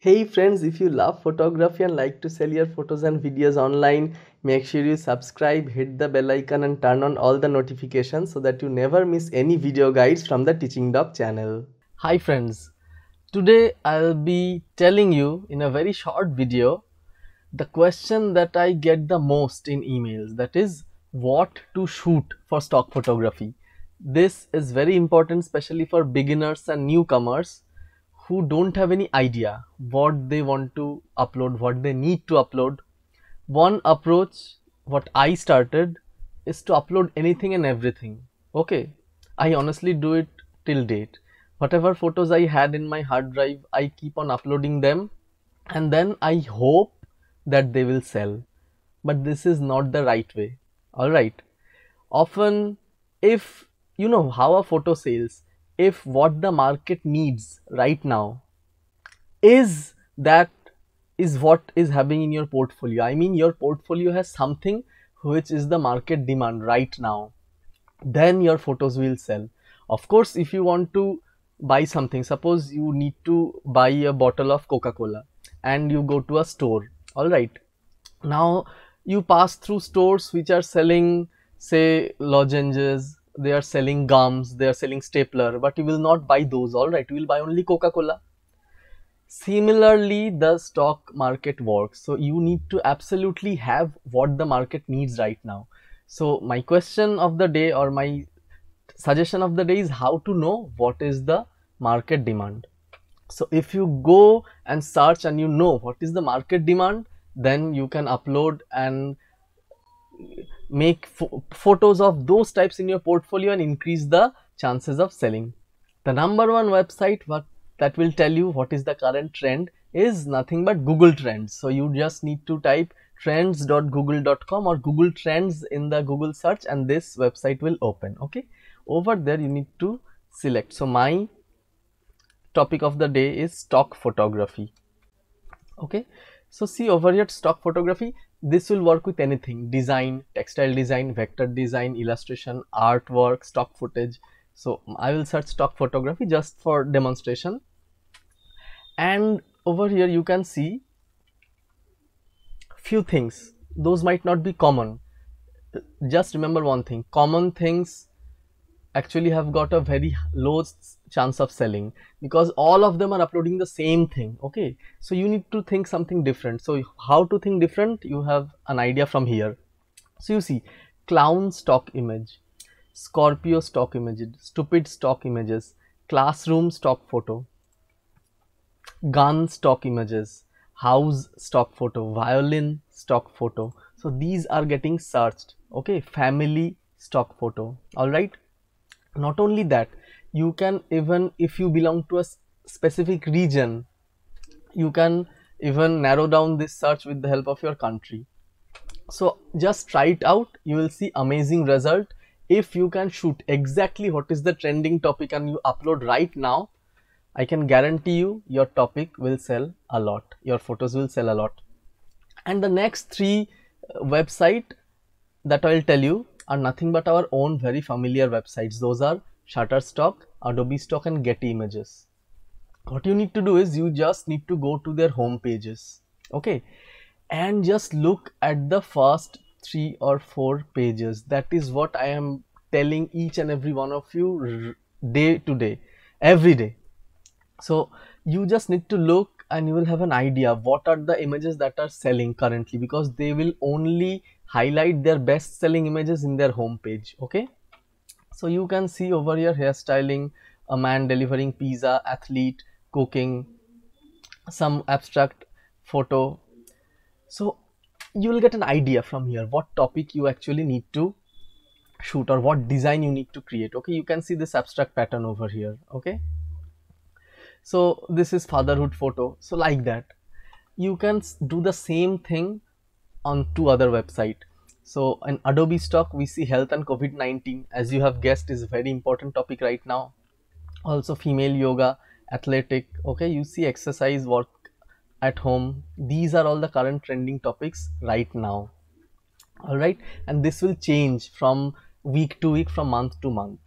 Hey friends, if you love photography and like to sell your photos and videos online, make sure you subscribe, hit the bell icon and turn on all the notifications so that you never miss any video guides from the Teaching Dog channel. Hi friends, today I'll be telling you in a very short video the question that I get the most in emails that is what to shoot for stock photography. This is very important especially for beginners and newcomers who don't have any idea what they want to upload, what they need to upload, one approach what I started is to upload anything and everything. Okay, I honestly do it till date. Whatever photos I had in my hard drive, I keep on uploading them and then I hope that they will sell. But this is not the right way. Alright. Often, if you know how a photo sells, if what the market needs right now is that is what is having in your portfolio i mean your portfolio has something which is the market demand right now then your photos will sell of course if you want to buy something suppose you need to buy a bottle of coca cola and you go to a store all right now you pass through stores which are selling say lozenges they are selling gums they are selling stapler but you will not buy those all right you will buy only coca-cola similarly the stock market works so you need to absolutely have what the market needs right now so my question of the day or my suggestion of the day is how to know what is the market demand so if you go and search and you know what is the market demand then you can upload and make photos of those types in your portfolio and increase the chances of selling. The number one website what, that will tell you what is the current trend is nothing but Google Trends. So you just need to type trends.google.com or Google Trends in the Google search and this website will open. Okay, over there you need to select. So my topic of the day is stock photography. Okay, so see over here stock photography, this will work with anything, design, textile design, vector design, illustration, artwork, stock footage. So I will search stock photography just for demonstration. And over here you can see few things, those might not be common. Just remember one thing, common things actually have got a very low chance of selling because all of them are uploading the same thing okay so you need to think something different so how to think different you have an idea from here so you see clown stock image scorpio stock image stupid stock images classroom stock photo gun stock images house stock photo violin stock photo so these are getting searched okay family stock photo all right not only that you can even if you belong to a specific region you can even narrow down this search with the help of your country so just try it out you will see amazing result if you can shoot exactly what is the trending topic and you upload right now i can guarantee you your topic will sell a lot your photos will sell a lot and the next three uh, website that i'll tell you are nothing but our own very familiar websites. Those are Shutterstock, Adobe Stock and Getty Images. What you need to do is you just need to go to their home pages. Okay. And just look at the first three or four pages. That is what I am telling each and every one of you day to day, every day. So you just need to look and you will have an idea what are the images that are selling currently because they will only highlight their best selling images in their home page okay so you can see over here hairstyling a man delivering pizza athlete cooking some abstract photo so you will get an idea from here what topic you actually need to shoot or what design you need to create okay you can see this abstract pattern over here okay so this is fatherhood photo so like that you can do the same thing on two other website so in Adobe stock, we see health and COVID-19 as you have guessed is a very important topic right now. Also female yoga, athletic, okay, you see exercise, work at home. These are all the current trending topics right now. All right. And this will change from week to week, from month to month.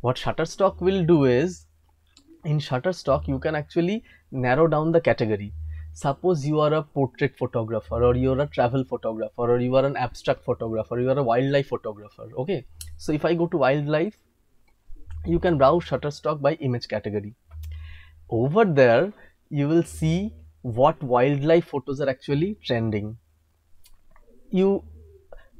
What Shutterstock will do is in Shutterstock, you can actually narrow down the category suppose you are a portrait photographer or you're a travel photographer or you are an abstract photographer you are a wildlife photographer okay so if i go to wildlife you can browse shutterstock by image category over there you will see what wildlife photos are actually trending you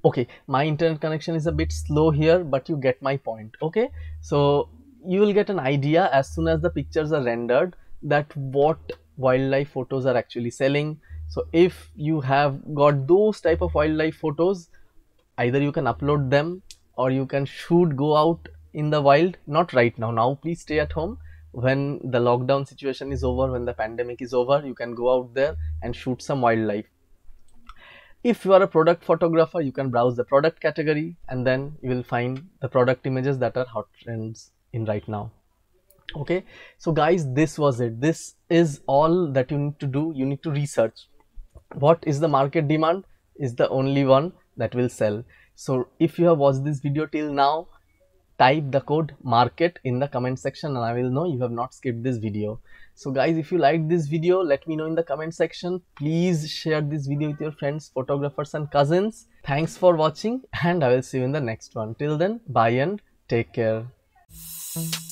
okay my internet connection is a bit slow here but you get my point okay so you will get an idea as soon as the pictures are rendered that what wildlife photos are actually selling so if you have got those type of wildlife photos either you can upload them or you can shoot go out in the wild not right now now please stay at home when the lockdown situation is over when the pandemic is over you can go out there and shoot some wildlife if you are a product photographer you can browse the product category and then you will find the product images that are hot trends in right now okay so guys this was it this is all that you need to do you need to research what is the market demand is the only one that will sell so if you have watched this video till now type the code market in the comment section and i will know you have not skipped this video so guys if you liked this video let me know in the comment section please share this video with your friends photographers and cousins thanks for watching and i will see you in the next one till then bye and take care